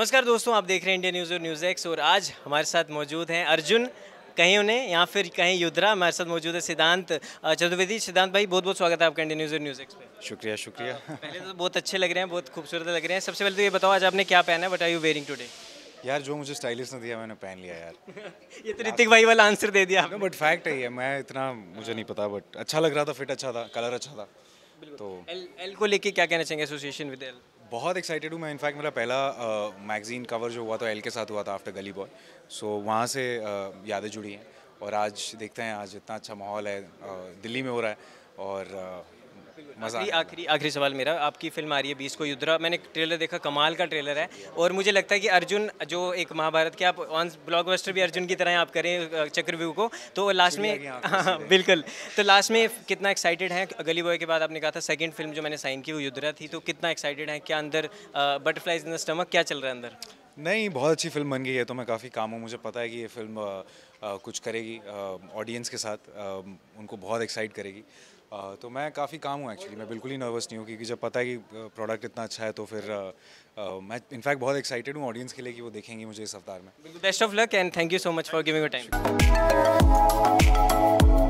नमस्कार दोस्तों आप देख रहे हैं इंडिया न्यूज़ और न्यूज़ एक्स और आज हमारे साथ मौजूद हैं अर्जुन कहीं उन्हें या फिर कहीं युद्रा हमारे साथ मौजूद है सिद्धांत चतुर्वेदी सिद्धांत भाई बहुत बहुत स्वागत है आपका इंडिया न्यूज़ और न्यूज़ एक्स पे शुक्रिया शुक्रिया पहले तो बहुत अच्छे लग रहे हैं बहुत खूबसूरत लग रहे हैं सबसे पहले तो ये बताओ आज आपने क्या पहना है what are you wearing today यार जो मुझे स्टाइलिश ने दिया मैंने पहन लिया यार ये तो ऋतिक भाई वाला आंसर दे दिया बट फैक्ट है ये मैं इतना मुझे नहीं पता बट अच्छा लग रहा था फिट अच्छा था कलर अच्छा था तो एल एल को लेके क्या कहना चाहेंगे एसोसिएशन विद एल बहुत एक्साइटेड हूँ मैं इनफैक्ट मेरा पहला मैगज़ीन कवर जो हुआ था एल के साथ हुआ था आफ्टर गली बॉय सो so, वहाँ से uh, यादें जुड़ी हैं और आज देखते हैं आज इतना अच्छा माहौल है uh, दिल्ली में हो रहा है और आखिरी आखिरी सवाल मेरा आपकी फिल्म आ रही है बीस को युद्रा मैंने ट्रेलर देखा कमाल का ट्रेलर है और मुझे लगता है कि अर्जुन जो एक महाभारत के आप ऑन ब्लॉक भी अर्जुन की तरह आप करें चक्रव्यूह को तो लास्ट में हाँ, हाँ, बिल्कुल तो लास्ट में कितना एक्साइटेड है गली बॉय के बाद आपने कहा था सेकेंड फिल्म जो मैंने साइन की वो युद्रा थी तो कितना एक्साइटेड है क्या अंदर बटरफ्लाइज इन द स्टमक क्या चल रहा है अंदर नहीं बहुत अच्छी फिल्म बन गई है तो मैं काफ़ी काम हूँ मुझे पता है कि ये फिल्म आ, आ, कुछ करेगी ऑडियंस के साथ आ, उनको बहुत एक्साइट करेगी तो मैं काफ़ी काम हूँ एक्चुअली मैं बिल्कुल ही नर्वस नहीं हूँ क्योंकि जब पता है कि प्रोडक्ट इतना अच्छा है तो फिर आ, आ, मैं इनफैक्ट बहुत एक्साइटेड हूँ ऑडियंस के लिए कि वो देखेंगी मुझे इस अवतार में best of luck and thank you so much for giving time